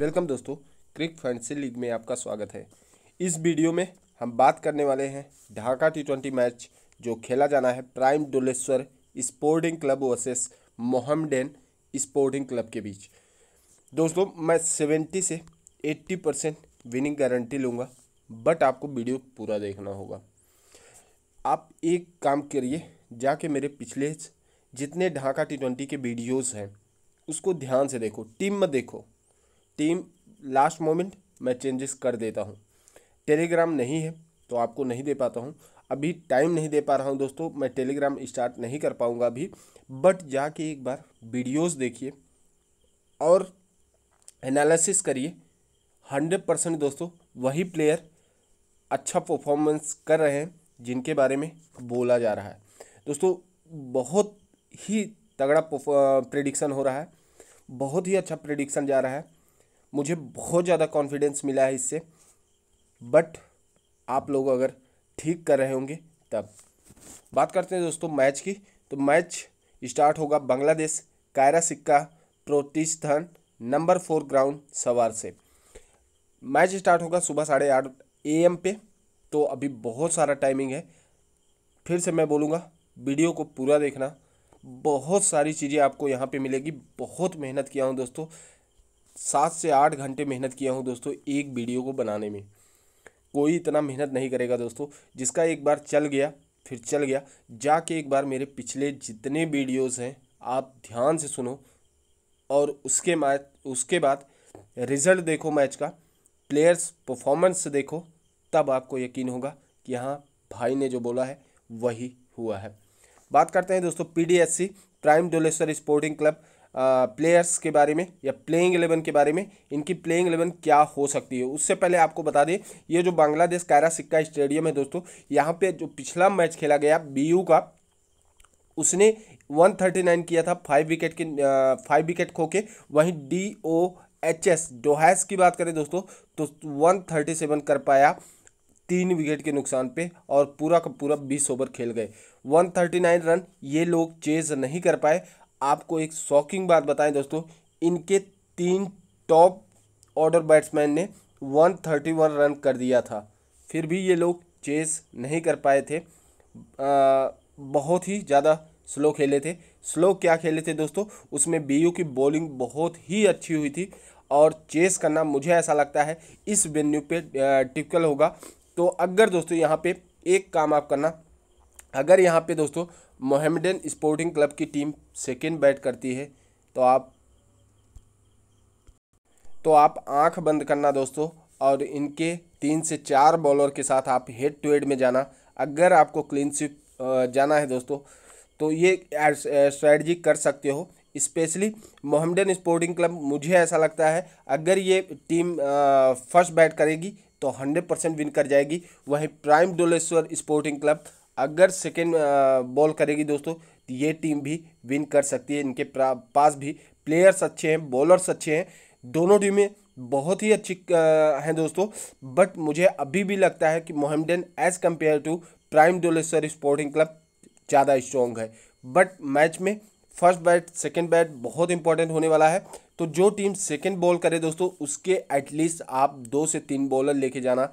welcome दोस्तों क्रिक fancy league में आपका स्वागत है इस वीडियो में हम बात करने वाले हैं ढाका टी ट्वेंटी मैच जो खेला जाना है prime Doleshwar sporting club versus Mohammedan sporting club के बीच दोस्तों मैं सेवेंटी से एट्टी परसेंट विनिंग गारंटी लूँगा बट आपको वीडियो पूरा देखना होगा आप एक काम करिए जाके मेरे पिछले जितने ढाका टी ट्वेंटी के वीडियोज़ हैं उसको ध्यान से देखो टीम में देखो टीम लास्ट मोमेंट मैं चेंजेस कर देता हूँ टेलीग्राम नहीं है तो आपको नहीं दे पाता हूँ अभी टाइम नहीं दे पा रहा हूँ दोस्तों मैं टेलीग्राम स्टार्ट नहीं कर पाऊँगा अभी बट जाके एक बार वीडियोस देखिए और एनालिसिस करिए हंड्रेड परसेंट दोस्तों वही प्लेयर अच्छा परफॉर्मेंस कर रहे हैं जिनके बारे में बोला जा रहा है दोस्तों बहुत ही तगड़ा प्रिडिक्शन हो रहा है बहुत ही अच्छा प्रिडिक्शन जा रहा है मुझे बहुत ज़्यादा कॉन्फिडेंस मिला है इससे बट आप लोग अगर ठीक कर रहे होंगे तब बात करते हैं दोस्तों मैच की तो मैच स्टार्ट होगा बांग्लादेश कायरा सिक्का प्रोतिष्ठान नंबर फोर ग्राउंड सवार से मैच स्टार्ट होगा सुबह साढ़े आठ ए एम पे तो अभी बहुत सारा टाइमिंग है फिर से मैं बोलूँगा वीडियो को पूरा देखना बहुत सारी चीज़ें आपको यहाँ पे मिलेगी बहुत मेहनत किया हूँ दोस्तों सात से आठ घंटे मेहनत किया हूँ दोस्तों एक वीडियो को बनाने में कोई इतना मेहनत नहीं करेगा दोस्तों जिसका एक बार चल गया फिर चल गया जाके एक बार मेरे पिछले जितने वीडियोस हैं आप ध्यान से सुनो और उसके मैच उसके बाद रिज़ल्ट देखो मैच का प्लेयर्स परफॉर्मेंस देखो तब आपको यकीन होगा कि हाँ भाई ने जो बोला है वही हुआ है बात करते हैं दोस्तों P prime Doleshwar sporting club players के बारे में या प्लेइंग एलेवन के बारे में इनकी प्लेइंग एलेवन क्या हो सकती है उससे पहले आपको बता दें ये जो बांग्लादेश कायरा सिक्का स्टेडियम है दोस्तों यहाँ पे जो पिछला मैच खेला गया बीयू का उसने 139 किया था फाइव विकेट के फाइव विकेट खो के वहीं D O H S DOHS की बात करें दोस्तों तो 137 कर पाया तीन विकेट के नुकसान पे और पूरा का पूरा बीस ओवर खेल गए 139 रन ये लोग चेज नहीं कर पाए आपको एक शॉकिंग बात बताएं दोस्तों इनके तीन टॉप ऑर्डर बैट्समैन ने 131 रन कर दिया था फिर भी ये लोग चेस नहीं कर पाए थे आ, बहुत ही ज़्यादा स्लो खेले थे स्लो क्या खेले थे दोस्तों उसमें बीयू की बॉलिंग बहुत ही अच्छी हुई थी और चेस करना मुझे ऐसा लगता है इस वेन्यू पे टिपिकल होगा तो अगर दोस्तों यहाँ पे एक काम आप करना अगर यहाँ पे दोस्तों मोहम्मडन स्पोर्टिंग क्लब की टीम सेकेंड बैट करती है तो आप तो आप आंख बंद करना दोस्तों और इनके तीन से चार बॉलर के साथ आप हेड टू हेड में जाना अगर आपको क्लीन स्विप जाना है दोस्तों तो ये स्ट्रैटी कर सकते हो स्पेशली मोहम्मडन स्पोर्टिंग क्लब मुझे ऐसा लगता है अगर ये टीम फर्स्ट बैट करेगी तो हंड्रेड परसेंट विन कर जाएगी वहीं प्राइम डोलेश्वर स्पोर्टिंग क्लब अगर सेकेंड बॉल करेगी दोस्तों तो ये टीम भी विन कर सकती है इनके पास भी प्लेयर्स अच्छे हैं बॉलर्स अच्छे हैं दोनों टीमें बहुत ही अच्छी हैं दोस्तों बट मुझे अभी भी लगता है कि Mohammedan as compare to prime Doleshwar sporting club ज़्यादा स्ट्रॉन्ग है बट मैच में फर्स्ट बैट सेकेंड बैट बहुत इंपॉर्टेंट होने वाला है तो जो टीम सेकेंड बॉल करे दोस्तों उसके एटलीस्ट आप दो से तीन बॉलर लेके जाना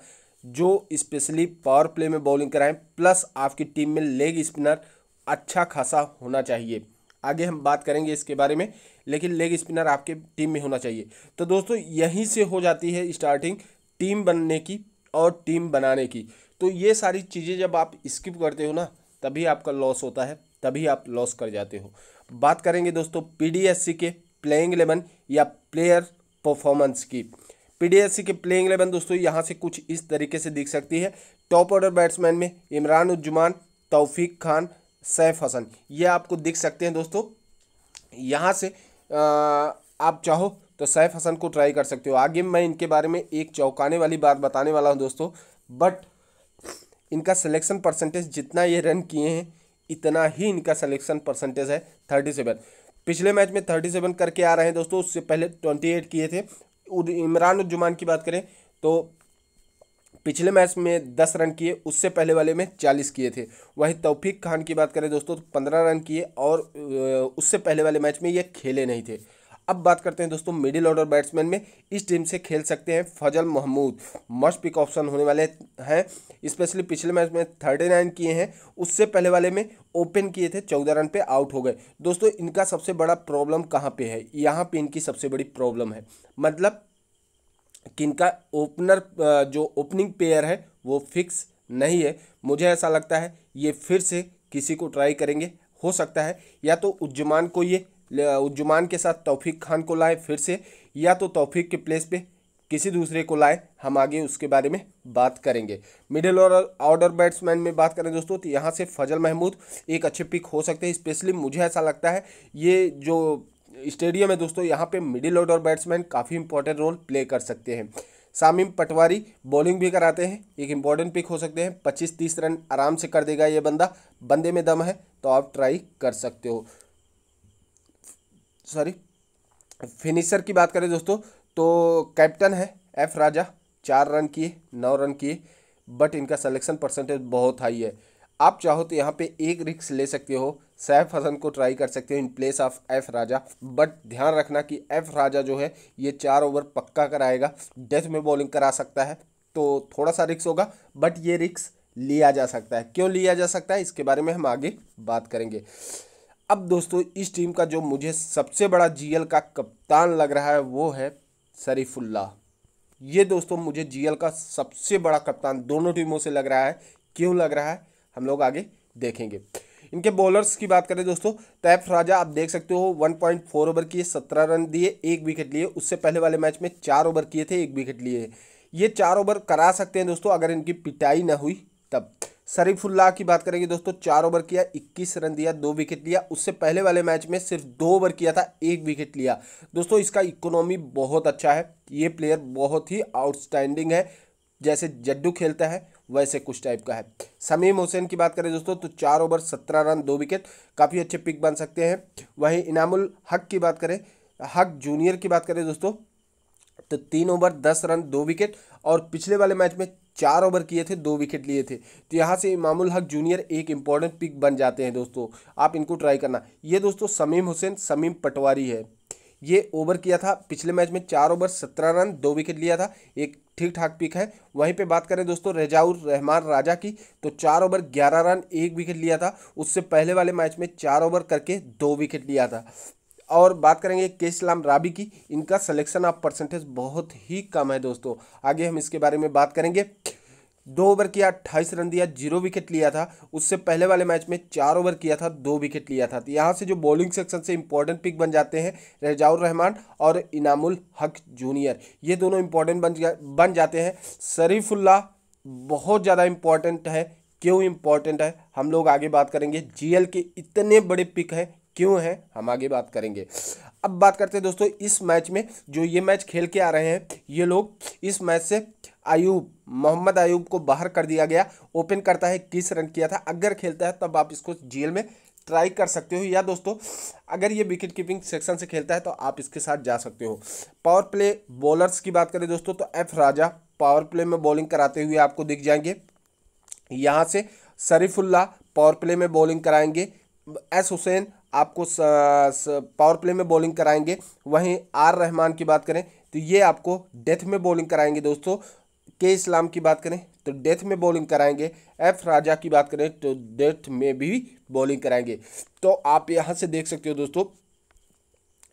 जो स्पेशली पावर प्ले में बॉलिंग कराएं प्लस आपकी टीम में लेग स्पिनर अच्छा खासा होना चाहिए आगे हम बात करेंगे इसके बारे में लेकिन लेग स्पिनर आपके टीम में होना चाहिए तो दोस्तों यहीं से हो जाती है स्टार्टिंग टीम बनने की और टीम बनाने की तो ये सारी चीज़ें जब आप स्किप करते हो ना तभी आपका लॉस होता है तभी आप लॉस कर जाते हो बात करेंगे दोस्तों पी के प्लेइंग एलेवन या प्लेयर परफॉर्मेंस की पीडीएससी के प्लेइंग इलेवन दोस्तों यहाँ से कुछ इस तरीके से दिख सकती है टॉप ऑर्डर बैट्समैन में इमरान उज्जुमान तौफीक खान सैफ हसन ये आपको दिख सकते हैं दोस्तों यहाँ से आ, आप चाहो तो सैफ हसन को ट्राई कर सकते हो आगे मैं इनके बारे में एक चौंकाने वाली बात बताने वाला हूँ दोस्तों बट इनका सिलेक्शन परसेंटेज जितना ये रन किए हैं इतना ही इनका सिलेक्शन परसेंटेज है थर्टी सेवन पिछले मैच में थर्टी सेवन करके आ रहे हैं दोस्तों उससे पहले ट्वेंटी एट किए थे इमरान उज्जुमान की बात करें तो पिछले मैच में दस रन किए उससे पहले वाले में चालीस किए थे वहीं तौफीक खान की बात करें दोस्तों तो पंद्रह रन किए और उससे पहले वाले मैच में ये खेले नहीं थे अब बात करते हैं दोस्तों मिडिल ऑर्डर बैट्समैन में इस टीम से खेल सकते हैं Fazal Mahmud must pick option होने वाले हैं स्पेशली पिछले मैच में थर्टी नाइन किए हैं उससे पहले वाले में ओपन किए थे चौदह रन पे आउट हो गए दोस्तों इनका सबसे बड़ा प्रॉब्लम कहाँ पे है यहाँ पे इनकी सबसे बड़ी प्रॉब्लम है मतलब कि इनका ओपनर जो ओपनिंग पेयर है वो फिक्स नहीं है मुझे ऐसा लगता है ये फिर से किसी को ट्राई करेंगे हो सकता है या तो उज्जमान को ये जुमान के साथ तौफीक खान को लाए फिर से या तो तौफीक के प्लेस पे किसी दूसरे को लाए हम आगे उसके बारे में बात करेंगे मिडिल ऑर्डर ऑर्डर बैट्समैन में बात करें दोस्तों तो यहाँ से फजल महमूद एक अच्छे पिक हो सकते हैं स्पेशली मुझे ऐसा लगता है ये जो स्टेडियम है दोस्तों यहाँ पे मिडिल ऑर्डर बैट्समैन काफ़ी इंपॉर्टेंट रोल प्ले कर सकते हैं सामिम पटवारी बॉलिंग भी कराते हैं एक इम्पॉर्टेंट पिक हो सकते हैं पच्चीस तीस रन आराम से कर देगा ये बंदा बंदे में दम है तो आप ट्राई कर सकते हो सॉरी फिनिशर की बात करें दोस्तों तो कैप्टन है एफ राजा चार रन किए नौ रन किए बट इनका सलेक्शन परसेंटेज बहुत हाई है आप चाहो तो यहाँ पे एक रिक्स ले सकते हो सैफ हसन को ट्राई कर सकते हो in place of F Raja but ध्यान रखना कि एफ राजा जो है ये चार ओवर पक्का कराएगा डेथ में बॉलिंग करा सकता है तो थोड़ा सा रिक्स होगा बट ये रिक्स लिया जा सकता है क्यों लिया जा सकता है इसके बारे में हम आगे बात करेंगे अब दोस्तों इस टीम का जो मुझे सबसे बड़ा जीएल का कप्तान लग रहा है वो है शरीफुल्ला ये दोस्तों मुझे जीएल का सबसे बड़ा कप्तान दोनों टीमों से लग रहा है क्यों लग रहा है हम लोग आगे देखेंगे इनके बॉलर्स की बात करें दोस्तों तैफ राजा आप देख सकते हो 1.4 ओवर किए 17 रन दिए एक विकेट लिए उससे पहले वाले मैच में चार ओवर किए थे एक विकेट लिए ये चार ओवर करा सकते हैं दोस्तों अगर इनकी पिटाई ना हुई तब शरीफुल्लाह की बात करेंगे दोस्तों चार ओवर किया 21 रन दिया दो विकेट लिया उससे पहले वाले मैच में सिर्फ दो ओवर किया था एक विकेट लिया दोस्तों इसका इकोनॉमी बहुत अच्छा है ये प्लेयर बहुत ही आउटस्टैंडिंग है जैसे जड्डू खेलता है वैसे कुछ टाइप का है समीम हुसैन की बात करें दोस्तों तो चार ओवर सत्रह रन दो विकेट काफ़ी अच्छे पिक बन सकते हैं वहीं इनामुल हक की बात करें हक जूनियर की बात करें दोस्तों तो तीन ओवर दस रन दो विकेट और पिछले वाले मैच में चार ओवर किए थे दो विकेट लिए थे तो यहाँ से इमामुल हक जूनियर एक इम्पॉर्टेंट पिक बन जाते हैं दोस्तों आप इनको ट्राई करना ये दोस्तों समीम हुसैन समीम पटवारी है ये ओवर किया था पिछले मैच में चार ओवर सत्रह रन दो विकेट लिया था एक ठीक ठाक पिक है वहीं पे बात करें दोस्तों रजाउर रहमान राजा की तो चार ओवर ग्यारह रन एक विकेट लिया था उससे पहले वाले मैच में चार ओवर करके दो विकेट लिया था और बात करेंगे के इस्लाम राबी की इनका सिलेक्शन ऑफ परसेंटेज बहुत ही कम है दोस्तों आगे हम इसके बारे में बात करेंगे दो ओवर किया अट्ठाईस रन दिया जीरो विकेट लिया था उससे पहले वाले मैच में चार ओवर किया था दो विकेट लिया था तो यहाँ से जो बॉलिंग सेक्शन से इंपॉर्टेंट पिक बन जाते हैं रजाउर रहमान और इनामुल हक जूनियर ये दोनों इंपॉर्टेंट बन जा, बन जाते हैं शरीफुल्ला बहुत ज़्यादा इंपॉर्टेंट है क्यों इंपॉर्टेंट है हम लोग आगे बात करेंगे जीएल के इतने बड़े पिक हैं क्यों है हम आगे बात करेंगे अब बात करते हैं दोस्तों इस मैच में जो ये मैच खेल के आ रहे हैं ये लोग इस मैच से आयूब मोहम्मद आयूब को बाहर कर दिया गया ओपन करता है किस रन किया था अगर खेलता है तब आप इसको जेल में ट्राई कर सकते हो या दोस्तों अगर ये विकेट कीपिंग सेक्शन से खेलता है तो आप इसके साथ जा सकते हो पावर प्ले बॉलर्स की बात करें दोस्तों तो एफ राजा पावर प्ले में बॉलिंग कराते हुए आपको दिख जाएंगे यहाँ से शरीफुल्ला पावर प्ले में बॉलिंग कराएंगे एस हुसैन आपको पावर प्ले में बॉलिंग कराएंगे वहीं आर रहमान की बात करें तो ये आपको डेथ में बॉलिंग कराएंगे दोस्तों के इस्लाम की बात करें तो डेथ में बॉलिंग कराएंगे एफ राजा की बात करें तो डेथ में भी बॉलिंग कराएंगे तो आप यहाँ से देख सकते हो दोस्तों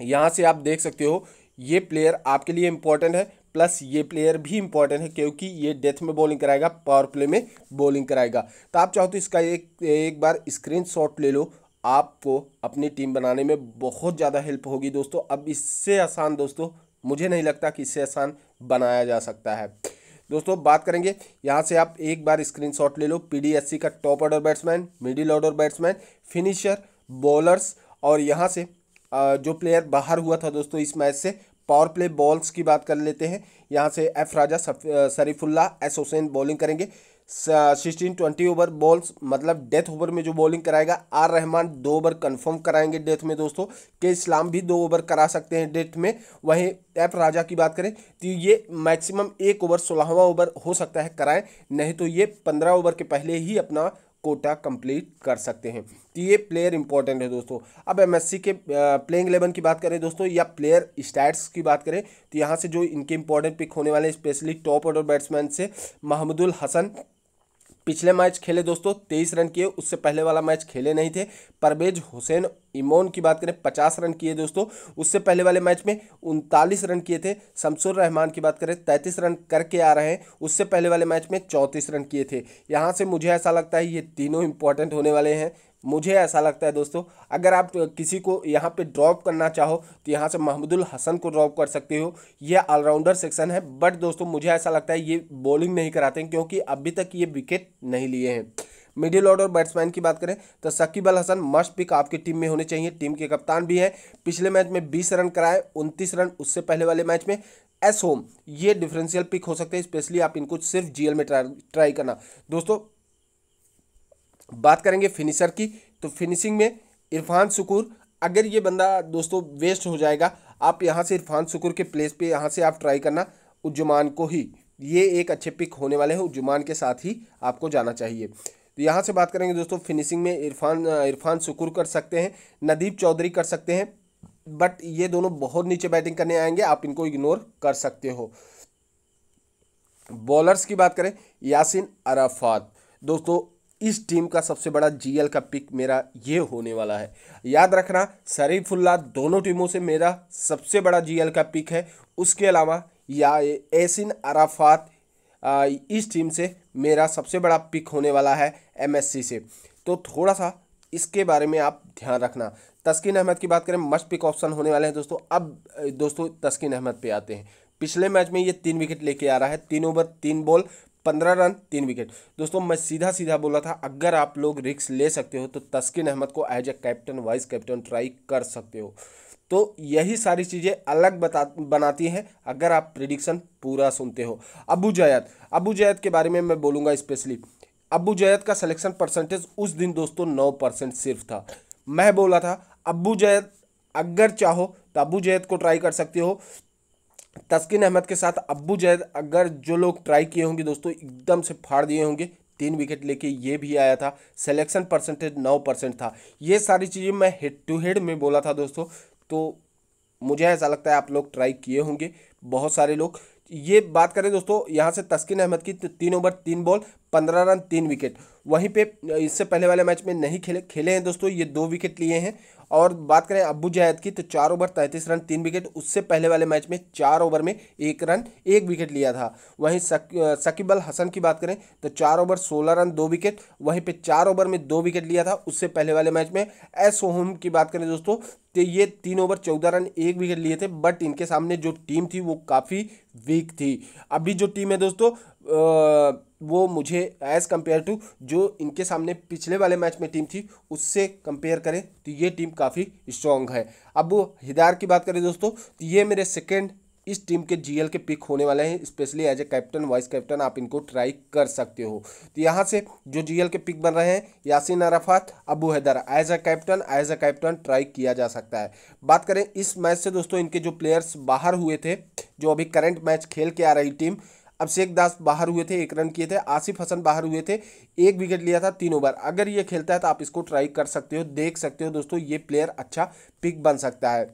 यहाँ से आप देख सकते हो ये प्लेयर आपके लिए इंपॉर्टेंट है प्लस ये प्लेयर भी इंपॉर्टेंट है क्योंकि ये डेथ में बॉलिंग कराएगा पावर प्ले में बॉलिंग कराएगा तो आप चाहो तो इसका एक एक बार स्क्रीन शॉट ले लो आपको अपनी टीम बनाने में बहुत ज़्यादा हेल्प होगी दोस्तों अब इससे आसान दोस्तों मुझे नहीं लगता कि इससे आसान बनाया जा सकता है दोस्तों बात करेंगे यहाँ से आप एक बार स्क्रीनशॉट ले लो पीडीएससी का top order batsman middle order batsman finisher bowlers और यहाँ से जो प्लेयर बाहर हुआ था दोस्तों इस मैच से पावर प्ले बॉल्स की बात कर लेते हैं यहाँ से F Raja Sharifullah S Hussain bowling करेंगे सिक्सटीन ट्वेंटी ओवर बॉल्स मतलब डेथ ओवर में जो बॉलिंग कराएगा आर रहमान दो ओवर कंफर्म कराएंगे डेथ में दोस्तों के इस्लाम भी दो ओवर करा सकते हैं डेथ में वहीं एफ राजा की बात करें तो ये मैक्सिमम एक ओवर सोलहवा ओवर हो सकता है कराएं नहीं तो ये पंद्रह ओवर के पहले ही अपना कोटा कंप्लीट कर सकते हैं तो ये प्लेयर इंपॉर्टेंट है दोस्तों अब एमएससी के प्लेइंग इलेवन की बात करें दोस्तों या प्लेयर स्टैट्स की बात करें तो यहाँ से जो इनके इंपॉर्टेंट पिक होने वाले स्पेशली टॉप ऑर्डर बैट्समैन से महमूदुल हसन पिछले मैच खेले दोस्तों तेईस रन किए उससे पहले वाला मैच खेले नहीं थे परवेज हुसैन इमोन की बात करें पचास रन किए दोस्तों उससे पहले वाले मैच में उनतालीस रन किए थे शमसुर रहमान की बात करें तैंतीस रन करके आ रहे हैं उससे पहले वाले मैच में चौंतीस रन किए थे यहाँ से मुझे ऐसा लगता है ये तीनों इंपॉर्टेंट होने वाले हैं मुझे ऐसा लगता है दोस्तों अगर आप किसी को यहाँ पे ड्रॉप करना चाहो तो यहाँ से महमूदुल हसन को ड्रॉप कर सकते हो यह ऑलराउंडर सेक्शन है बट दोस्तों मुझे ऐसा लगता है ये बॉलिंग नहीं कराते हैं क्योंकि अभी तक ये विकेट नहीं लिए हैं मिडिल ऑर्डर बैट्समैन की बात करें तो सकीब अल हसन मस्ट पिक आपकी टीम में होने चाहिए टीम के कप्तान भी हैं पिछले मैच में बीस रन कराए उनतीस रन उससे पहले वाले मैच में एस होम ये डिफरेंशियल पिक हो सकते हैं स्पेशली आप इनको सिर्फ जीएल में ट्राई ट्राई करना दोस्तों बात करेंगे फिनिशर की तो फिनिशिंग में इरफान सुकूर अगर ये बंदा दोस्तों वेस्ट हो जाएगा आप यहाँ से इरफान सुकूर के प्लेस पे यहाँ से आप ट्राई करना उज्जुमान को ही ये एक अच्छे पिक होने वाले हैं उज्जुमान के साथ ही आपको जाना चाहिए तो यहाँ से बात करेंगे दोस्तों फिनिशिंग में इरफान इरफान सुकूर कर सकते हैं नदीप चौधरी कर सकते हैं बट ये दोनों बहुत नीचे बैटिंग करने आएंगे आप इनको इग्नोर कर सकते हो बॉलर्स की बात करें यासिन अराफात दोस्तों इस टीम का सबसे बड़ा जीएल का पिक मेरा ये होने वाला है याद रखना शरीफुल्ला दोनों टीमों से मेरा सबसे बड़ा जीएल का पिक है उसके अलावा या एसिन अराफात इस टीम से मेरा सबसे बड़ा पिक होने वाला है एमएससी से तो थोड़ा सा इसके बारे में आप ध्यान रखना तस्किन अहमद की बात करें मस्ट पिक ऑप्शन होने वाले हैं दोस्तों अब दोस्तों तस्किन अहमद पे आते हैं पिछले मैच में ये तीन विकेट लेके आ रहा है तीन ओवर तीन बॉल पंद्रह रन तीन विकेट दोस्तों मैं सीधा सीधा बोला था अगर आप लोग रिक्स ले सकते हो तो तस्किन अहमद को as a captain vice captain try कर सकते हो तो यही सारी चीज़ें अलग बता बनाती हैं अगर आप प्रिडिक्शन पूरा सुनते हो अबू जैद अबू जैद के बारे में मैं बोलूँगा स्पेशली अबू जैद का सिलेक्शन परसेंटेज उस दिन दोस्तों नौ परसेंट सिर्फ था मैं बोला था अबू जैद अगर चाहो तो अबू जैद को ट्राई कर सकते हो तस्किन अहमद के साथ अब्बू जैद अगर जो लोग ट्राई किए होंगे दोस्तों एकदम से फाड़ दिए होंगे तीन विकेट लेके ये भी आया था सिलेक्शन परसेंटेज नौ परसेंट था ये सारी चीज़ें मैं हेड टू हेड में बोला था दोस्तों तो मुझे ऐसा लगता है आप लोग ट्राई किए होंगे बहुत सारे लोग ये बात करें दोस्तों यहाँ से तस्किन अहमद की तीन ओवर तीन बॉल पंद्रह रन तीन विकेट वहीं पे इससे पहले वाले मैच में नहीं खेले खेले हैं दोस्तों ये दो विकेट लिए हैं और बात करें अब्बू जैद की तो चार ओवर तैंतीस रन तीन विकेट उससे पहले वाले मैच में चार ओवर में एक रन एक विकेट लिया था वहीं सकीब अल हसन की बात करें तो चार ओवर सोलह रन दो विकेट वहीं पे चार ओवर में दो विकेट लिया था उससे पहले वाले मैच में एस होम की बात करें दोस्तों तो ये तीन ओवर चौदह रन एक विकेट लिए थे बट इनके सामने जो टीम थी वो काफ़ी वीक थी अभी जो टीम है दोस्तों वो मुझे एज़ कम्पेयर टू जो इनके सामने पिछले वाले मैच में टीम थी उससे कंपेयर करें तो ये टीम काफ़ी स्ट्रॉन्ग है अब हिदार की बात करें दोस्तों तो ये मेरे सेकेंड इस टीम के जीएल के पिक होने वाले हैं specially as a captain vice captain आप इनको ट्राई कर सकते हो तो यहाँ से जो जीएल के पिक बन रहे हैं Yasin Arafat Abu Haider as a captain as a captain try किया जा सकता है बात करें इस मैच से दोस्तों इनके जो प्लेयर्स बाहर हुए थे जो अभी करंट मैच खेल के आ रही टीम अभिषेक दास बाहर हुए थे एक रन किए थे आसिफ हसन बाहर हुए थे एक विकेट लिया था तीन ओवर अगर ये खेलता है तो आप इसको ट्राई कर सकते हो देख सकते हो दोस्तों ये प्लेयर अच्छा पिक बन सकता है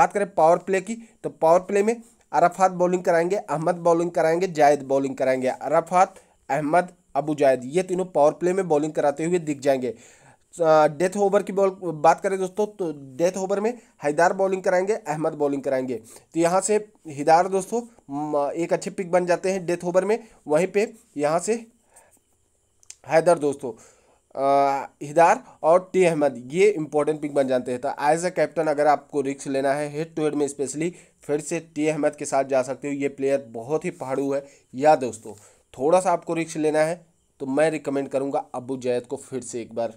बात करें पावर प्ले की तो पावर प्ले में अरफात बॉलिंग कराएंगे अहमद बॉलिंग कराएंगे जायद बॉलिंग कराएंगे अरफात अहमद अबू जायद ये तीनों पावर प्ले में बॉलिंग कराते हुए दिख जाएंगे डेथ ओवर की बॉल बात करें दोस्तों तो डेथ ओवर में हैदार बॉलिंग कराएंगे अहमद बॉलिंग कराएंगे तो यहाँ से हिदार दोस्तों एक अच्छे पिक बन जाते हैं डेथ ओवर में वहीं पे यहाँ से हैदर दोस्तों हिदार और टी अहमद ये इंपॉर्टेंट पिक बन जाते हैं तो एज अ कैप्टन अगर आपको रिक्स लेना है हेड टू हेड में स्पेशली फिर से टी अहमद के साथ जा सकते हो ये प्लेयर बहुत ही पहाड़ू है या दोस्तों थोड़ा सा आपको रिक्स लेना है तो मैं रिकमेंड करूँगा अबू जैद को फिर से एक बार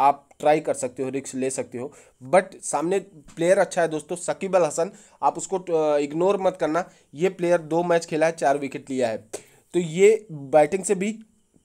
आप ट्राई कर सकते हो रिक्स ले सकते हो बट सामने प्लेयर अच्छा है दोस्तों सकीब अल हसन आप उसको इग्नोर मत करना ये प्लेयर दो मैच खेला है चार विकेट लिया है तो ये बैटिंग से भी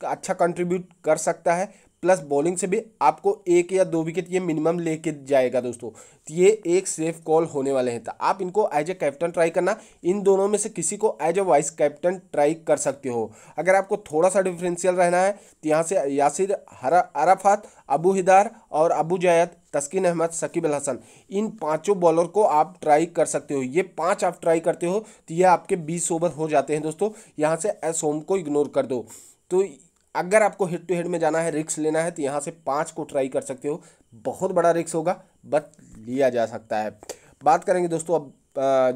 अच्छा कंट्रीब्यूट कर सकता है प्लस बॉलिंग से भी आपको एक या दो विकेट ये मिनिमम लेके जाएगा दोस्तों तो ये एक सेफ कॉल होने वाले हैं तो आप इनको एज ए कैप्टन ट्राई करना इन दोनों में से किसी को as a vice captain try कर सकते हो अगर आपको थोड़ा सा डिफरेंशियल रहना है तो यहाँ से यासिर हरा अराफात अबू हिदार और अबू जायद तस्किन अहमद शकीब अल हसन इन पांचों बॉलर को आप ट्राई कर सकते हो ये पांच आप ट्राई करते हो तो ये आपके बीस ओवर हो जाते हैं दोस्तों यहाँ से एस होम को इग्नोर कर दो तो अगर आपको हेड टू हेड में जाना है रिक्स लेना है तो यहाँ से पाँच को ट्राई कर सकते हो बहुत बड़ा रिक्स होगा बट लिया जा सकता है बात करेंगे दोस्तों अब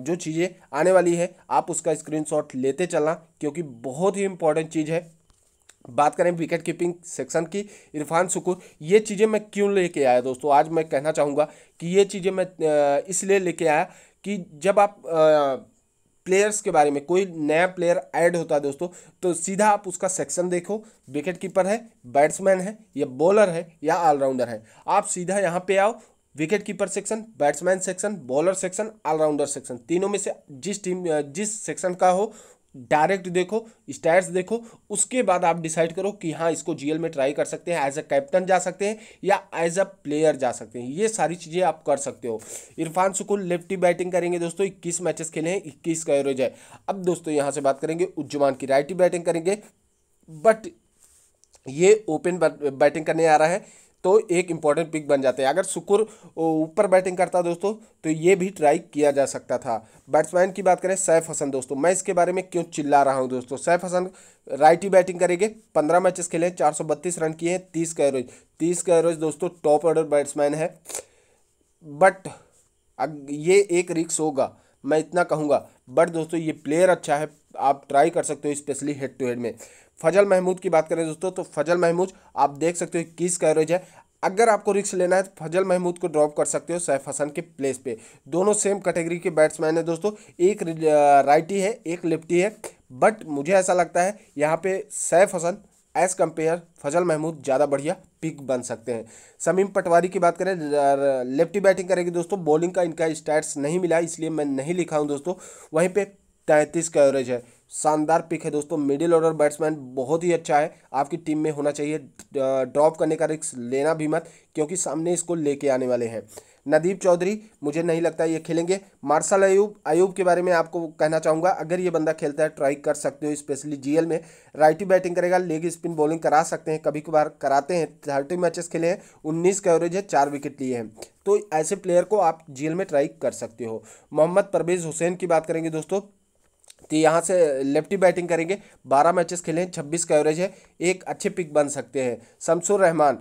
जो चीज़ें आने वाली है आप उसका स्क्रीनशॉट लेते चलना क्योंकि बहुत ही इंपॉर्टेंट चीज़ है बात करें विकेट कीपिंग सेक्शन की इरफान सुकूर ये चीज़ें मैं क्यों लेके आया दोस्तों आज मैं कहना चाहूँगा कि ये चीज़ें मैं इसलिए लेके आया कि जब आप प्लेयर्स के बारे में कोई नया प्लेयर ऐड होता है दोस्तों तो सीधा आप उसका सेक्शन देखो विकेट कीपर है बैट्समैन है या बॉलर है या ऑलराउंडर है आप सीधा यहाँ पे आओ wicket keeper section batsman section bowler section allrounder section तीनों में से जिस टीम जिस सेक्शन का हो डायरेक्ट देखो स्टैट्स देखो उसके बाद आप डिसाइड करो कि हाँ इसको जीएल में ट्राई कर सकते हैं एज अ कैप्टन जा सकते हैं या एज अ प्लेयर जा सकते हैं ये सारी चीज़ें आप कर सकते हो इरफान सुकुल लेफ्टी बैटिंग करेंगे दोस्तों इक्कीस मैचेस खेले हैं इक्कीस का एवरेज है अब दोस्तों यहाँ से बात करेंगे उज्जवान की राइटी बैटिंग करेंगे बट ये ओपन बैटिंग करने आ रहा है तो एक इंपॉर्टेंट पिक बन जाते हैं अगर सुकुर ऊपर बैटिंग करता दोस्तों तो ये भी ट्राई किया जा सकता था बैट्समैन की बात करें सैफ हसन दोस्तों मैं इसके बारे में क्यों चिल्ला रहा हूँ दोस्तों सैफ हसन राइट ही बैटिंग करेंगे पंद्रह मैचेस खेले हैं चार रन किए हैं तीस का एवरेज तीस का एवरेज दोस्तों टॉप ऑर्डर बैट्समैन है बट ये एक रिक्स होगा मैं इतना कहूँगा बट दोस्तों ये प्लेयर अच्छा है आप ट्राई कर सकते हो स्पेशली हेड टू हेड में फजल महमूद की बात करें दोस्तों तो फजल महमूद आप देख सकते हो किस का एवरेज है अगर आपको रिक्स लेना है तो फजल महमूद को ड्रॉप कर सकते हो सैफ हसन के प्लेस पे दोनों सेम कैटेगरी के बैट्समैन है दोस्तों एक राइटी है एक लेफ्टी है बट मुझे ऐसा लगता है यहाँ पे सैफ हसन एज कम्पेयर फजल महमूद ज़्यादा बढ़िया पिक बन सकते हैं समीम पटवारी की बात करें लेफ्टी बैटिंग करेगी दोस्तों बॉलिंग का इनका स्टैट्स नहीं मिला इसलिए मैं नहीं लिखा हूँ दोस्तों वहीं पर तैंतीस का एवरेज है शानदार पिक है दोस्तों मिडिल ऑर्डर बैट्समैन बहुत ही अच्छा है आपकी टीम में होना चाहिए ड्रॉप करने का रिस्क लेना भी मत क्योंकि सामने इसको लेके आने वाले हैं नदीप चौधरी मुझे नहीं लगता ये खेलेंगे मार्शल अयूब अयूब के बारे में आपको कहना चाहूँगा अगर ये बंदा खेलता है ट्राई कर सकते हो स्पेशली जीएल में राइटी बैटिंग करेगा लेग स्पिन बॉलिंग करा सकते हैं कभी कभार कराते हैं थर्टी मैचेस खेले हैं उन्नीस का एवरेज है चार विकेट लिए हैं तो ऐसे प्लेयर को आप जीएल में ट्राई कर सकते हो मोहम्मद परवेज़ हुसैन की बात करेंगे दोस्तों कि यहाँ से लेफ्टी बैटिंग करेंगे बारह मैचेस खेले हैं छब्बीस का एवरेज है एक अच्छे पिक बन सकते हैं शमसुर रहमान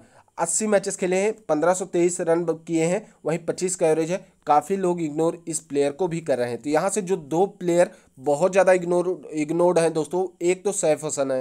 अस्सी मैचेस खेले हैं पंद्रह सौ तेईस रन किए हैं वहीं पच्चीस का एवरेज है काफ़ी लोग इग्नोर इस प्लेयर को भी कर रहे हैं तो यहाँ से जो दो प्लेयर बहुत ज़्यादा इग्नोर इग्नोर्ड हैं दोस्तों एक तो सैफ हसन है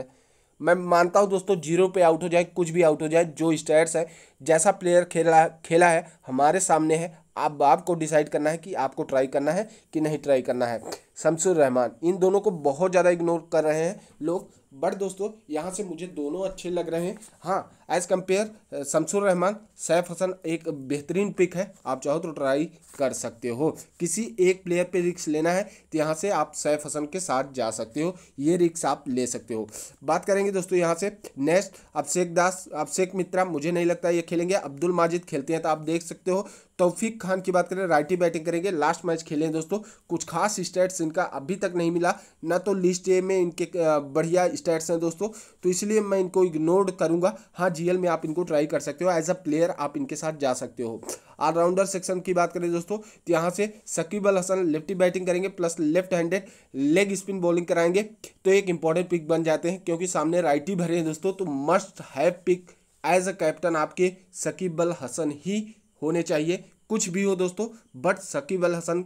मैं मानता हूँ दोस्तों जीरो पे आउट हो जाए कुछ भी आउट हो जाए जो स्टैट्स है जैसा प्लेयर खेला खेला है हमारे सामने है अब आपको डिसाइड करना है कि आपको ट्राई करना है कि नहीं ट्राई करना है शमसुर रहमान इन दोनों को बहुत ज़्यादा इग्नोर कर रहे हैं लोग बट दोस्तों यहाँ से मुझे दोनों अच्छे लग रहे हैं हाँ एज़ कम्पेयर शमसुर रहमान सैफ हसन एक बेहतरीन पिक है आप चाहो तो ट्राई कर सकते हो किसी एक प्लेयर पे रिक्स लेना है तो यहाँ से आप सैफ हसन के साथ जा सकते हो ये रिक्स आप ले सकते हो बात करेंगे दोस्तों यहाँ से नेक्स्ट अभिषेक दास अभिषेक मित्रा मुझे नहीं लगता ये खेलेंगे अब्दुल माजिद खेलते हैं तो आप देख सकते हो तौफीक खान की बात करें राइटी बैटिंग करेंगे लास्ट मैच खेले हैं दोस्तों कुछ खास स्टैट्स इनका अभी तक नहीं मिला ना तो लिस्ट ए में इनके बढ़िया स्टैट्स हैं दोस्तों तो इसलिए मैं इनको इग्नोर करूंगा हाँ जीएल में आप इनको ट्राई कर सकते हो एज अ प्लेयर लेकर आप इनके साथ जा सकते हो ऑलराउंडर सेक्शन की बात करें दोस्तों तो यहाँ से सकीब अल हसन लेफ्टी बैटिंग करेंगे plus left handed leg spin bowling कराएंगे तो एक इंपॉर्टेंट पिक बन जाते हैं क्योंकि सामने राइट ही भरे हैं दोस्तों तो must have pick as a captain आपके सकीब अल हसन ही होने चाहिए कुछ भी हो दोस्तों but Shakib Al Hasan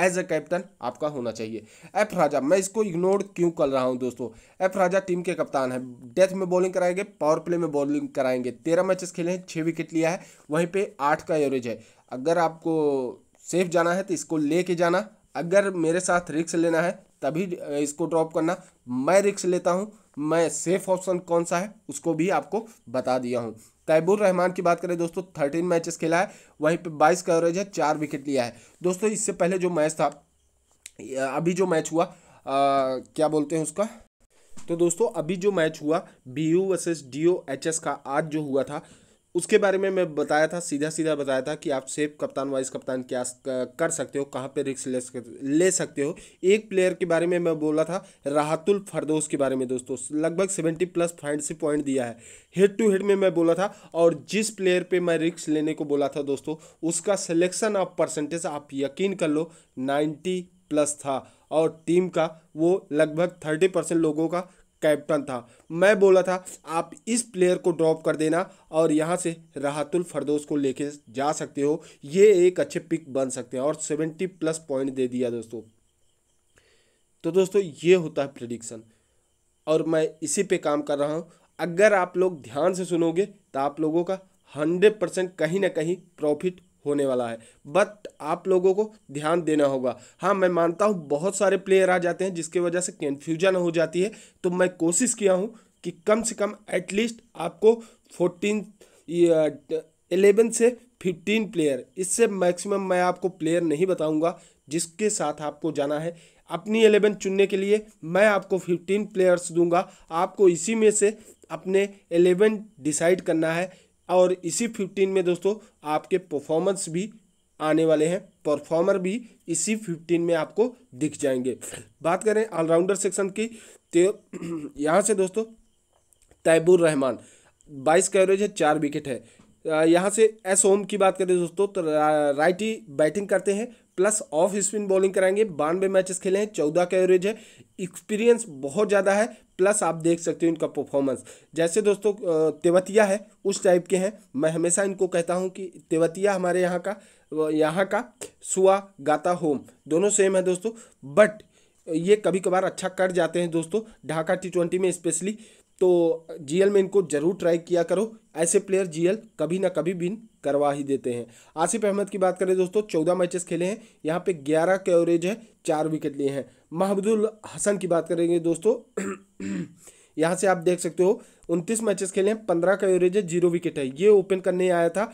as a captain आपका होना चाहिए एफ राजा मैं इसको इग्नोर क्यों कर रहा हूं दोस्तों एफ राजा टीम के कप्तान है डेथ में बॉलिंग कराएंगे पावर प्ले में बॉलिंग कराएंगे तेरह मैचेस खेले हैं छः विकेट लिया है वहीं पे आठ का एवरेज है अगर आपको सेफ जाना है तो इसको ले के जाना अगर मेरे साथ रिक्स लेना है तभी इसको ड्रॉप करना मैं रिक्स लेता हूँ मैं सेफ ऑप्शन कौन सा है उसको भी आपको बता दिया हूँ तैबुर रहमान की बात करें दोस्तों थर्टीन मैचेस खेला है वहीं पे बाईस कवरेज है चार विकेट लिया है दोस्तों इससे पहले जो मैच था अभी जो मैच हुआ आ, क्या बोलते हैं उसका तो दोस्तों अभी जो मैच हुआ B U versus D O H S का आज जो हुआ था उसके बारे में मैं बताया था सीधा सीधा बताया था कि आप सेफ कप्तान वाइस कप्तान क्या कर सकते हो कहाँ पे रिक्स ले सकते ले सकते हो एक प्लेयर के बारे में मैं बोला था राहतुल फरदोस के बारे में दोस्तों लगभग सेवेंटी प्लस से पॉइंट दिया है हेड टू हेड में मैं बोला था और जिस प्लेयर पे मैं रिक्स लेने को बोला था दोस्तों उसका सिलेक्शन ऑफ परसेंटेज आप यकीन कर लो नाइन्टी प्लस था और टीम का वो लगभग थर्टी परसेंट लोगों का कैप्टन था मैं बोला था आप इस प्लेयर को ड्रॉप कर देना और यहाँ से राहतुल फरदोस को लेके जा सकते हो ये एक अच्छे पिक बन सकते हैं और सेवेंटी प्लस पॉइंट दे दिया दोस्तों तो दोस्तों ये होता है प्रडिक्शन और मैं इसी पे काम कर रहा हूँ अगर आप लोग ध्यान से सुनोगे तो आप लोगों का हंड्रेड परसेंट कहीं ना कहीं प्रॉफिट होने वाला है बट आप लोगों को ध्यान देना होगा हाँ मैं मानता हूँ बहुत सारे प्लेयर आ जाते हैं जिसके वजह से कन्फ्यूजन हो जाती है तो मैं कोशिश किया हूँ कि कम से कम एटलीस्ट आपको फोर्टीन एलेवन से फिफ्टीन प्लेयर इससे मैक्सिमम मैं आपको प्लेयर नहीं बताऊँगा जिसके साथ आपको जाना है अपनी एलेवन चुनने के लिए मैं आपको फिफ्टीन प्लेयर्स दूंगा आपको इसी में से अपने एलेवन डिसाइड करना है और इसी फिफ्टीन में दोस्तों आपके परफॉर्मेंस भी आने वाले हैं परफॉर्मर भी इसी फिफ्टीन में आपको दिख जाएंगे बात करें ऑलराउंडर सेक्शन की तो यहाँ से दोस्तों तैबुर रहमान बाईस का एवरेज है चार विकेट है यहाँ से एस ओम की बात करें दोस्तों तो राइटी बैटिंग करते हैं प्लस ऑफ स्पिन बॉलिंग कराएंगे बानवे मैचेस खेले हैं चौदह का एवरेज है एक्सपीरियंस बहुत ज़्यादा है प्लस आप देख सकते हो इनका परफॉर्मेंस जैसे दोस्तों तेवतिया है उस टाइप के हैं मैं हमेशा इनको कहता हूँ कि तेवतिया हमारे यहाँ का यहाँ का सुआ गाता होम दोनों सेम है दोस्तों बट ये कभी कभार अच्छा कर जाते हैं दोस्तों ढाका टी ट्वेंटी में स्पेशली तो जीएल में इनको जरूर ट्राई किया करो ऐसे प्लेयर जीएल कभी ना कभी बिन करवा ही देते हैं आसिफ अहमद की बात करें दोस्तों चौदह मैचेस खेले हैं यहाँ पे ग्यारह के एवरेज है चार विकेट लिए हैं महबूदुल हसन की बात करेंगे दोस्तों यहाँ से आप देख सकते हो उनतीस मैचेस खेले हैं पंद्रह का एवरेज है जीरो विकेट है ये ओपन करने आया था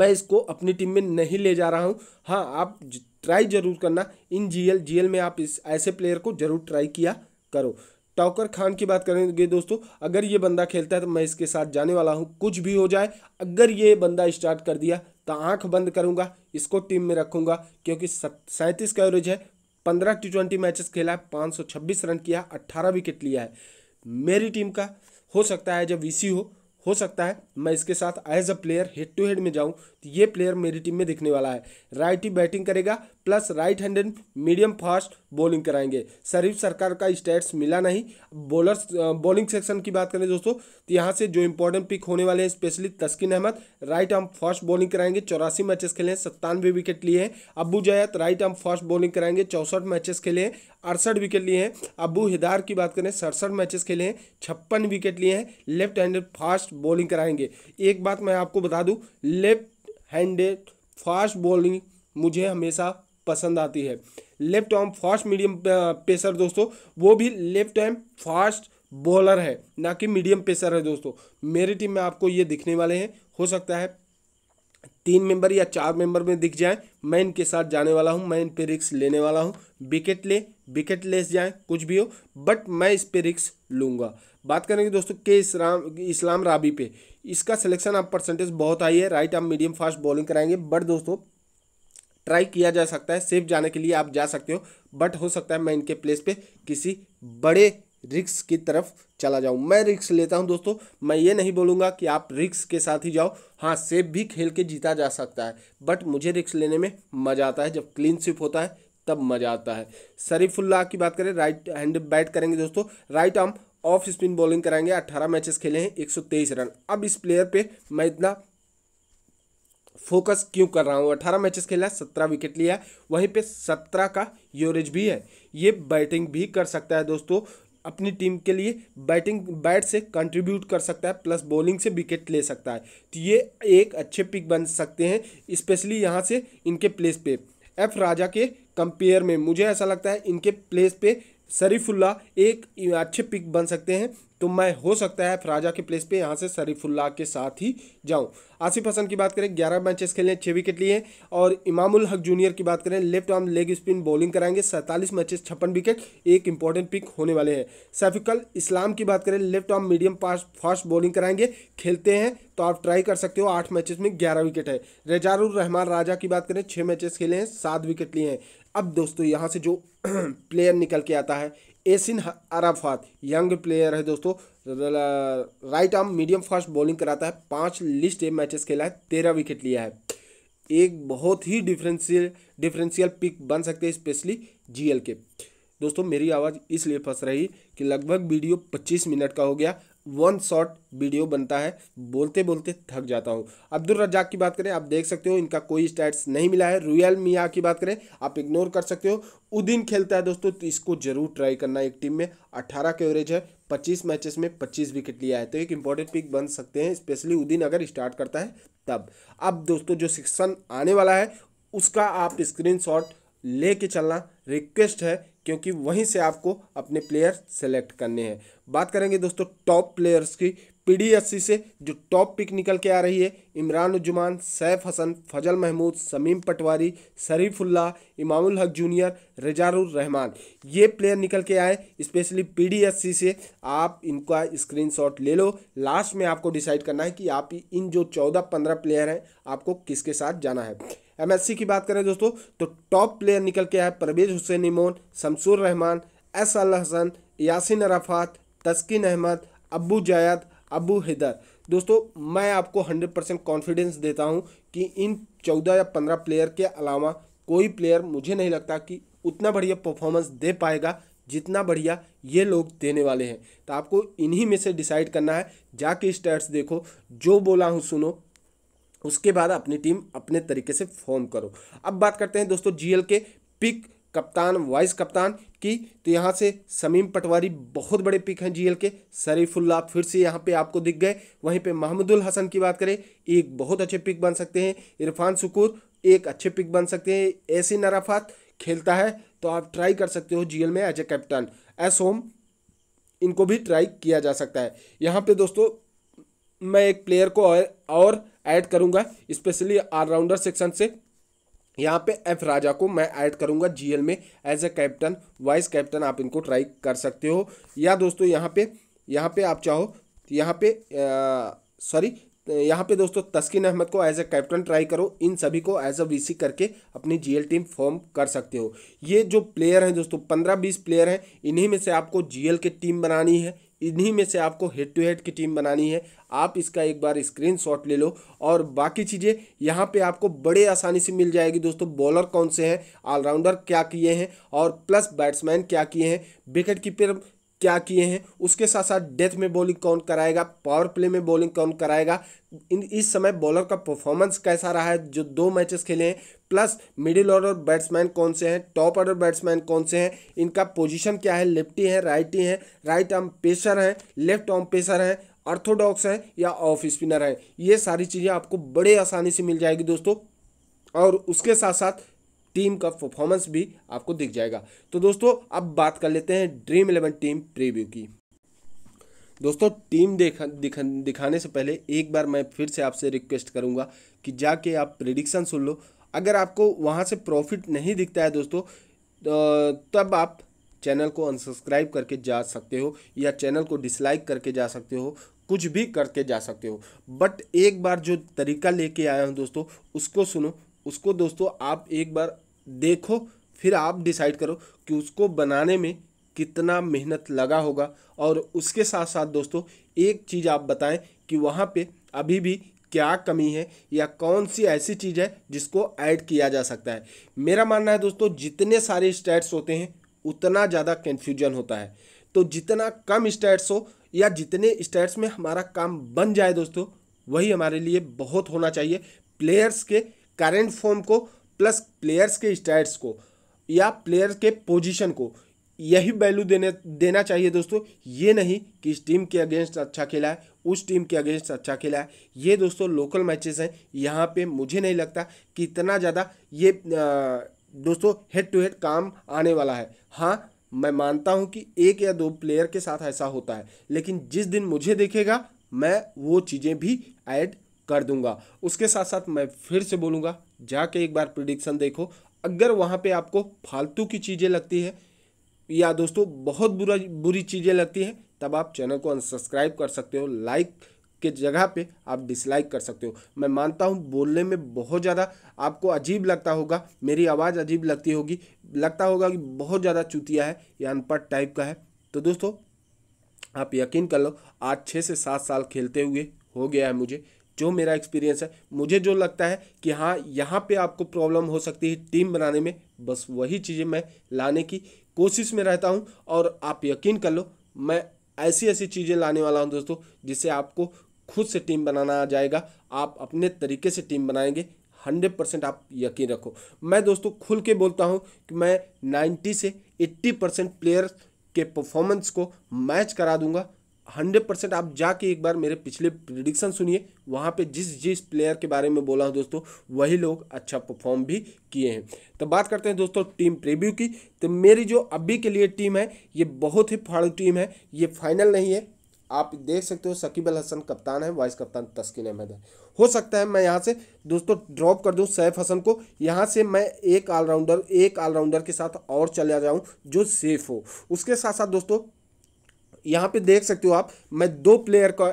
मैं इसको अपनी टीम में नहीं ले जा रहा हूँ हाँ आप ट्राई जरूर करना इन जीएल जीएल में आप इस ऐसे प्लेयर को जरूर ट्राई किया करो टॉकर खान की बात करेंगे दोस्तों अगर ये बंदा खेलता है तो मैं इसके साथ जाने वाला हूँ कुछ भी हो जाए अगर ये बंदा स्टार्ट कर दिया तो आंख बंद करूँगा इसको टीम में रखूँगा क्योंकि सैंतीस का एवरेज है पंद्रह टी ट्वेंटी मैचेस खेला है पाँच सौ छब्बीस रन किया अट्ठारह विकेट लिया है मेरी टीम का हो सकता है जब इसी हो हो सकता है मैं इसके साथ as a player head to head में जाऊं तो ये प्लेयर मेरी टीम में दिखने वाला है राइट ही बैटिंग करेगा plus right handed medium fast bowling कराएंगे शरीफ सरकार का स्टेट्स मिला नहीं बॉलर्स बॉलिंग सेक्शन की बात करें दोस्तों तो यहाँ से जो इंपॉर्टेंट पिक होने वाले हैं specially Taskin Ahmed right arm fast bowling कराएंगे चौरासी मैचेस खेले हैं सत्तानवे विकेट लिए हैं Abu Jayed right arm fast bowling कराएंगे चौसठ मैचेस खेले हैं अड़सठ विकेट लिए हैं अबू हिदार की बात करें सड़सठ मैचेस खेले हैं छप्पन विकेट लिए हैं लेफ्ट हैंडेड फास्ट बॉलिंग कराएंगे एक बात मैं आपको बता दूं लेफ्ट हैंडेड फास्ट बॉलिंग मुझे हमेशा पसंद आती है left arm fast medium pacer दोस्तों वो भी लेफ्ट आर्म फास्ट बॉलर है ना कि मीडियम पेसर है दोस्तों मेरी टीम में आपको ये दिखने वाले हैं हो सकता है तीन मेंबर या चार मेंबर में दिख जाए मैं इनके साथ जाने वाला हूँ मैं इन पे रिक्स लेने वाला हूँ विकेट ले विकेट लेस जाए कुछ भी हो बट मैं इस पे रिक्स लूँगा बात करेंगे दोस्तों के इस्लाम इस्लाम राबी पे इसका सिलेक्शन आप परसेंटेज बहुत हाई है राइट आप मीडियम फास्ट बॉलिंग कराएंगे बट दोस्तों ट्राई किया जा सकता है सेफ जाने के लिए आप जा सकते हो बट हो सकता है मैं इनके प्लेस पे किसी बड़े रिक्स की तरफ चला जाऊं मैं रिक्स लेता हूँ दोस्तों मैं ये नहीं बोलूंगा कि आप रिक्स के साथ ही जाओ हाँ सेफ भी खेल के जीता जा सकता है बट मुझे रिक्स लेने में मज़ा आता है जब क्लीन स्विप होता है तब मज़ा आता है शरीफुल्लाह की बात करें राइट हैंड बैट करेंगे दोस्तों right arm off spin bowling कराएंगे अट्ठारह मैचेस खेले हैं एक रन अब इस प्लेयर पे मैं इतना फोकस क्यों कर रहा हूँ अठारह मैचेस खेला है सत्रह विकेट लिया है वहीं पे सत्रह का योरेज भी है ये बैटिंग भी कर सकता है दोस्तों अपनी टीम के लिए बैटिंग बैट से कंट्रीब्यूट कर सकता है प्लस बॉलिंग से विकेट ले सकता है तो ये एक अच्छे पिक बन सकते हैं स्पेशली यहाँ से इनके प्लेस पे एफ राजा के कंपेयर में मुझे ऐसा लगता है इनके प्लेस पे शरीफुल्ला एक अच्छे पिक बन सकते हैं तो मैं हो सकता है फ्राजा के प्लेस पे यहाँ से शरीफुल्ला के साथ ही जाऊँ आसिफ हसन की बात करें ग्यारह मैचेस खेले छः विकेट लिए और इमामुल हक जूनियर की बात करें left arm leg spin bowling कराएंगे सैंतालीस मैचेस छप्पन विकेट एक इंपॉर्टेंट पिक होने वाले हैं सैफिकल इस्लाम की बात करें left arm medium pace fast bowling कराएंगे खेलते हैं तो आप ट्राई कर सकते हो आठ मैचेस में ग्यारह विकेट है रेजारुर रहमान राजा की बात करें छः मैचेस खेले हैं सात विकेट लिए हैं अब दोस्तों यहाँ से जो प्लेयर निकल के आता है एसिन अराफात यंग प्लेयर है दोस्तों right arm medium fast bowling कराता है पांच लिस्ट ए मैचेस खेला है तेरह विकेट लिया है एक बहुत ही डिफरेंशियल डिफरेंशियल पिक बन सकते हैं स्पेशली जीएल के दोस्तों मेरी आवाज़ इसलिए फंस रही कि लगभग वीडियो पच्चीस मिनट का हो गया वन शॉट वीडियो बनता है बोलते बोलते थक जाता हूँ अब्दुल रज्जाक की बात करें आप देख सकते हो इनका कोई स्टैट्स नहीं मिला है रुयल मिया की बात करें आप इग्नोर कर सकते हो उदिन खेलता है दोस्तों तो इसको जरूर ट्राई करना एक टीम में अट्ठारह के एवरेज है पच्चीस मैचेस में पच्चीस विकेट लिया है तो एक इंपॉर्टेंट पिक बन सकते हैं स्पेशली उदिन अगर स्टार्ट करता है तब अब दोस्तों जो सिक्सन आने वाला है उसका आप स्क्रीनशॉट लेके चलना रिक्वेस्ट है क्योंकि वहीं से आपको अपने प्लेयर सेलेक्ट करने हैं बात करेंगे दोस्तों टॉप प्लेयर्स की पीडीएससी से जो टॉप पिक निकल के आ रही है इमरान जुमान सैफ हसन फजल महमूद समीम पटवारी शरीफुल्ला इमामुल हक जूनियर रजारुर रहमान ये प्लेयर निकल के आए स्पेशली पीडीएससी से आप इनका स्क्रीनशॉट ले लो लास्ट में आपको डिसाइड करना है कि आप इन जो चौदह पंद्रह प्लेयर हैं आपको किसके साथ जाना है एम की बात करें दोस्तों तो टॉप प्लेयर निकल के आए परवेज हुसैन इमोन शमसूर रहमान एस अल हसन यासिन अराफात तस्किन अहमद अबू जायद अबू हैदर दोस्तों मैं आपको हंड्रेड परसेंट कॉन्फिडेंस देता हूँ कि इन चौदह या पंद्रह प्लेयर के अलावा कोई प्लेयर मुझे नहीं लगता कि उतना बढ़िया परफॉर्मेंस दे पाएगा जितना बढ़िया ये लोग देने वाले हैं तो आपको इन्हीं में से डिसाइड करना है जाके स्टैट्स देखो जो बोला हूँ सुनो उसके बाद अपनी टीम अपने तरीके से फॉर्म करो अब बात करते हैं दोस्तों जीएल के पिक कप्तान वाइस कप्तान की तो यहाँ से समीम पटवारी बहुत बड़े पिक हैं जीएल के शरीफुल्ला फिर से यहाँ पे आपको दिख गए वहीं पे महमूदुल हसन की बात करें एक बहुत अच्छे पिक बन सकते हैं इरफान सुकूर एक अच्छे पिक बन सकते हैं एसिन नराफात खेलता है तो आप ट्राई कर सकते हो जीएल में एज ए कैप्टन एस होम इनको भी ट्राई किया जा सकता है यहाँ पर दोस्तों मैं एक प्लेयर को और ऐड करूँगा स्पेशली ऑलराउंडर सेक्शन से यहाँ पे एफ राजा को मैं ऐड करूँगा जीएल में as a captain vice captain आप इनको ट्राई कर सकते हो या दोस्तों यहाँ पे यहाँ पे आप चाहो यहाँ पे सॉरी यहाँ पे दोस्तों तस्किन अहमद को एज ए कैप्टन ट्राई करो इन सभी को एज अ वीसी करके अपनी जीएल टीम फॉर्म कर सकते हो ये जो प्लेयर हैं दोस्तों पंद्रह बीस प्लेयर हैं इन्हीं में से आपको जीएल की टीम बनानी है इन्हीं में से आपको हेड टू हेड की टीम बनानी है आप इसका एक बार स्क्रीन शॉट ले लो और बाकी चीज़ें यहाँ पे आपको बड़े आसानी से मिल जाएगी दोस्तों बॉलर कौन से हैं ऑलराउंडर क्या किए हैं और प्लस बैट्समैन क्या किए हैं विकेट कीपर क्या किए हैं उसके साथ साथ डेथ में बॉलिंग कौन कराएगा पावर प्ले में बॉलिंग कौन कराएगा इन इस समय बॉलर का परफॉर्मेंस कैसा रहा है जो दो मैचेस खेले हैं प्लस मिडिल ऑर्डर बैट्समैन कौन से हैं टॉप ऑर्डर बैट्समैन कौन से हैं इनका पोजीशन क्या है लेफ्टी है राइटी है राइट आर्म पेसर हैं लेफ्ट आर्म पेसर हैं अर्थोडॉक्स हैं या ऑफ स्पिनर हैं ये सारी चीज़ें आपको बड़े आसानी से मिल जाएगी दोस्तों और उसके साथ साथ टीम का परफॉर्मेंस भी आपको दिख जाएगा तो दोस्तों अब बात कर लेते हैं ड्रीम इलेवन टीम प्रीव्यू की दोस्तों टीम देखा दिख, दिखाने से पहले एक बार मैं फिर से आपसे रिक्वेस्ट करूंगा कि जाके आप प्रिडिक्शन सुन लो अगर आपको वहां से प्रॉफिट नहीं दिखता है दोस्तों तब आप चैनल को अनसब्सक्राइब करके जा सकते हो या चैनल को डिसलाइक करके जा सकते हो कुछ भी करके जा सकते हो बट एक बार जो तरीका लेके आया हूँ दोस्तों उसको सुनो उसको दोस्तों आप एक बार देखो फिर आप डिसाइड करो कि उसको बनाने में कितना मेहनत लगा होगा और उसके साथ साथ दोस्तों एक चीज़ आप बताएं कि वहाँ पे अभी भी क्या कमी है या कौन सी ऐसी चीज़ है जिसको ऐड किया जा सकता है मेरा मानना है दोस्तों जितने सारे स्टैट्स होते हैं उतना ज़्यादा कन्फ्यूजन होता है तो जितना कम स्टैट्स हो या जितने स्टैट्स में हमारा काम बन जाए दोस्तों वही हमारे लिए बहुत होना चाहिए प्लेयर्स के करेंट फॉर्म को प्लस प्लेयर्स के स्टैट्स को या प्लेयर के पोजीशन को यही वैल्यू देने देना चाहिए दोस्तों ये नहीं कि इस टीम के अगेंस्ट अच्छा खेला है उस टीम के अगेंस्ट अच्छा खेला है ये दोस्तों लोकल मैचेस हैं यहाँ पे मुझे नहीं लगता कि इतना ज़्यादा ये दोस्तों हेड टू हेड काम आने वाला है हाँ मैं मानता हूँ कि एक या दो प्लेयर के साथ ऐसा होता है लेकिन जिस दिन मुझे देखेगा मैं वो चीज़ें भी ऐड कर दूंगा उसके साथ साथ मैं फिर से बोलूँगा जाके एक बार प्रिडिक्शन देखो अगर वहाँ पे आपको फालतू की चीज़ें लगती है या दोस्तों बहुत बुरा बुरी चीज़ें लगती हैं तब आप चैनल को अनसब्सक्राइब कर सकते हो लाइक के जगह पे आप डिसलाइक कर सकते हो मैं मानता हूँ बोलने में बहुत ज़्यादा आपको अजीब लगता होगा मेरी आवाज़ अजीब लगती होगी लगता होगा कि बहुत ज़्यादा चुतिया है या अनपढ़ टाइप का है तो दोस्तों आप यकीन कर लो आज छः से सात साल खेलते हुए हो गया है मुझे जो मेरा एक्सपीरियंस है मुझे जो लगता है कि हाँ यहाँ पे आपको प्रॉब्लम हो सकती है टीम बनाने में बस वही चीज़ें मैं लाने की कोशिश में रहता हूँ और आप यकीन कर लो मैं ऐसी ऐसी चीज़ें लाने वाला हूँ दोस्तों जिससे आपको खुद से टीम बनाना आ जाएगा आप अपने तरीके से टीम बनाएंगे हंड्रेड परसेंट आप यकीन रखो मैं दोस्तों खुल के बोलता हूँ कि मैं नाइन्टी से एट्टी परसेंट प्लेयर के परफॉर्मेंस को मैच करा दूंगा हंड्रेड परसेंट आप जाके एक बार मेरे पिछले प्रिडिक्शन सुनिए वहाँ पे जिस जिस प्लेयर के बारे में बोला हूँ दोस्तों वही लोग अच्छा परफॉर्म भी किए हैं तो बात करते हैं दोस्तों टीम प्रीव्यू की तो मेरी जो अभी के लिए टीम है ये बहुत ही फाड़ू टीम है ये फाइनल नहीं है आप देख सकते हो सकीब अल हसन कप्तान है वाइस कप्तान तस्किन अहमद है हो सकता है मैं यहाँ से दोस्तों ड्रॉप कर दूँ सैफ हसन को यहाँ से मैं एक ऑलराउंडर एक ऑलराउंडर के साथ और चला जाऊँ जो सेफ हो उसके साथ साथ दोस्तों यहाँ पे देख सकते हो आप मैं दो प्लेयर का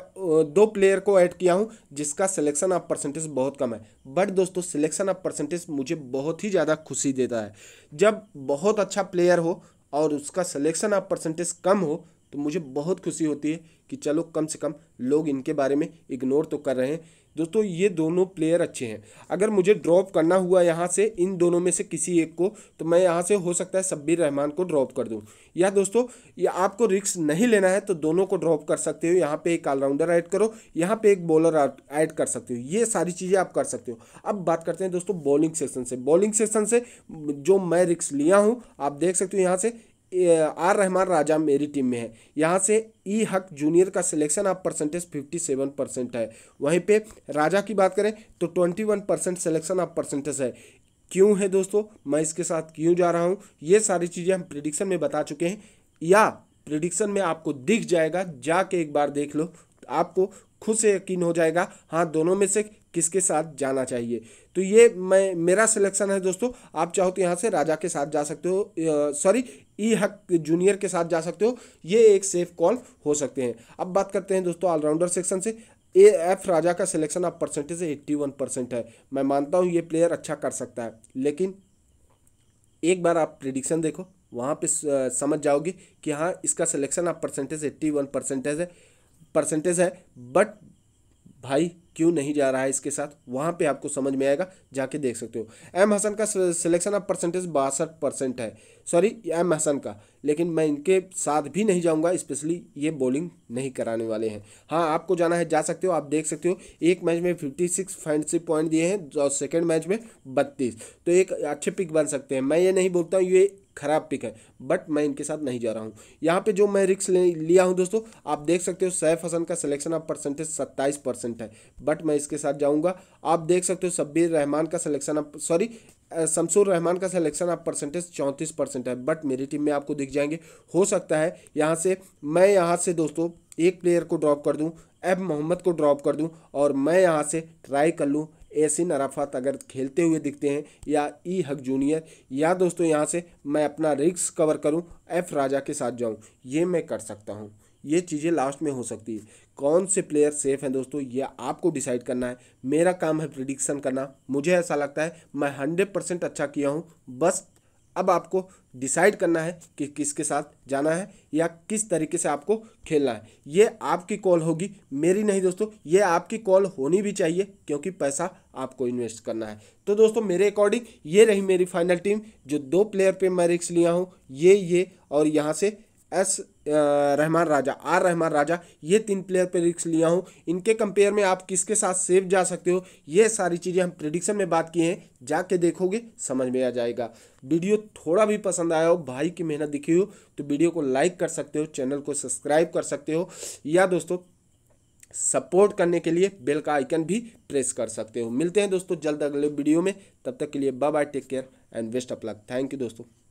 दो प्लेयर को ऐड किया हूँ जिसका सिलेक्शन ऑफ परसेंटेज बहुत कम है बट दोस्तों सिलेक्शन ऑफ परसेंटेज मुझे बहुत ही ज़्यादा खुशी देता है जब बहुत अच्छा प्लेयर हो और उसका सिलेक्शन ऑफ परसेंटेज कम हो तो मुझे बहुत खुशी होती है कि चलो कम से कम लोग इनके बारे में इग्नोर तो कर रहे हैं दोस्तों ये दोनों प्लेयर अच्छे हैं अगर मुझे ड्रॉप करना हुआ यहाँ से इन दोनों में से किसी एक को तो मैं यहाँ से हो सकता है सब्बीर रहमान को ड्रॉप कर दूँ या दोस्तों या आपको रिक्स नहीं लेना है तो दोनों को ड्रॉप कर सकते हो यहाँ पे एक ऑलराउंडर ऐड करो यहाँ पे एक बॉलर ऐड कर सकते हो ये सारी चीज़ें आप कर सकते हो अब बात करते हैं दोस्तों बॉलिंग सेक्शन से बॉलिंग सेक्शन से जो मैं रिक्स लिया हूँ आप देख सकते हो यहाँ से आर रहमान राजा मेरी टीम में है यहाँ से ई हक जूनियर का सिलेक्शन आप परसेंटेज फिफ्टी सेवन परसेंट है वहीं पे राजा की बात करें तो ट्वेंटी वन परसेंट सिलेक्शन आप परसेंटेज है क्यों है दोस्तों मैं इसके साथ क्यों जा रहा हूँ ये सारी चीज़ें हम प्रिडिक्शन में बता चुके हैं या प्रिडिक्शन में आपको दिख जाएगा जाके एक बार देख लो आपको खुद से यकीन हो जाएगा हाँ दोनों में से किसके साथ जाना चाहिए तो ये मैं मेरा सिलेक्शन है दोस्तों आप चाहो तो यहाँ से राजा के साथ जा सकते हो सॉरी ई हक जूनियर के साथ जा सकते हो ये एक सेफ कॉल हो सकते हैं अब बात करते हैं दोस्तों ऑलराउंडर सेक्शन से ए एफ राजा का सिलेक्शन अब परसेंटेज एट्टी वन परसेंट है मैं मानता हूँ ये प्लेयर अच्छा कर सकता है लेकिन एक बार आप प्रिडिक्शन देखो वहाँ पे समझ जाओगे कि हाँ इसका सिलेक्शन आप परसेंटेज एट्टी वन परसेंटेज है परसेंटेज है बट भाई क्यों नहीं जा रहा है इसके साथ वहाँ पे आपको समझ में आएगा जाके देख सकते हो एम हसन का सिलेक्शन ऑफ परसेंटेज बासठ परसेंट है सॉरी एम हसन का लेकिन मैं इनके साथ भी नहीं जाऊँगा स्पेशली ये बॉलिंग नहीं कराने वाले हैं हाँ आपको जाना है जा सकते हो आप देख सकते हो एक मैच में फिफ्टी सिक्स फैंडसी पॉइंट दिए हैं और सेकेंड मैच में बत्तीस तो एक अच्छे पिक बन सकते हैं मैं ये नहीं बोलता हूँ ये खराब पिक है बट मैं इनके साथ नहीं जा रहा हूँ यहाँ पे जो मैं रिक्स ले लिया हूँ दोस्तों आप देख सकते हो सैफ हसन का सिलेक्शन आप परसेंटेज सत्ताईस परसेंट है बट मैं इसके साथ जाऊँगा आप देख सकते हो शब्बीर रहमान का सिलेक्शन आप सॉरी शमसूर रहमान का सिलेक्शन आप परसेंटेज चौंतीस परसेंट है बट मेरी टीम में आपको दिख जाएंगे हो सकता है यहाँ से मैं यहाँ से दोस्तों एक प्लेयर को ड्रॉप कर दूँ एब मोहम्मद को ड्रॉप कर दूँ और मैं यहाँ से ट्राई कर लूँ एसिन अराफात अगर खेलते हुए दिखते हैं या ई हक जूनियर या दोस्तों यहाँ से मैं अपना रिक्स कवर करूँ एफ राजा के साथ जाऊँ ये मैं कर सकता हूँ ये चीज़ें लास्ट में हो सकती है कौन से प्लेयर सेफ़ हैं दोस्तों ये आपको डिसाइड करना है मेरा काम है प्रिडिक्शन करना मुझे ऐसा लगता है मैं हंड्रेड परसेंट अच्छा किया हूँ बस अब आपको डिसाइड करना है कि किसके साथ जाना है या किस तरीके से आपको खेलना है ये आपकी कॉल होगी मेरी नहीं दोस्तों ये आपकी कॉल होनी भी चाहिए क्योंकि पैसा आपको इन्वेस्ट करना है तो दोस्तों मेरे अकॉर्डिंग ये रही मेरी फाइनल टीम जो दो प्लेयर पे मैं रिक्स लिया हूँ ये ये और यहाँ से एस रहमान राजा आर रहमान राजा ये तीन प्लेयर पे रिक्स लिया हूँ इनके कंपेयर में आप किसके साथ सेफ जा सकते हो ये सारी चीज़ें हम प्रिडिक्शन में बात किए हैं जाके देखोगे समझ में आ जाएगा वीडियो थोड़ा भी पसंद आया हो भाई की मेहनत दिखी हो तो वीडियो को लाइक कर सकते हो चैनल को सब्सक्राइब कर सकते हो या दोस्तों सपोर्ट करने के लिए बेल का आइकन भी प्रेस कर सकते हो मिलते हैं दोस्तों जल्द अगले वीडियो में तब तक के लिए bye bye take care and best of luck thank you दोस्तों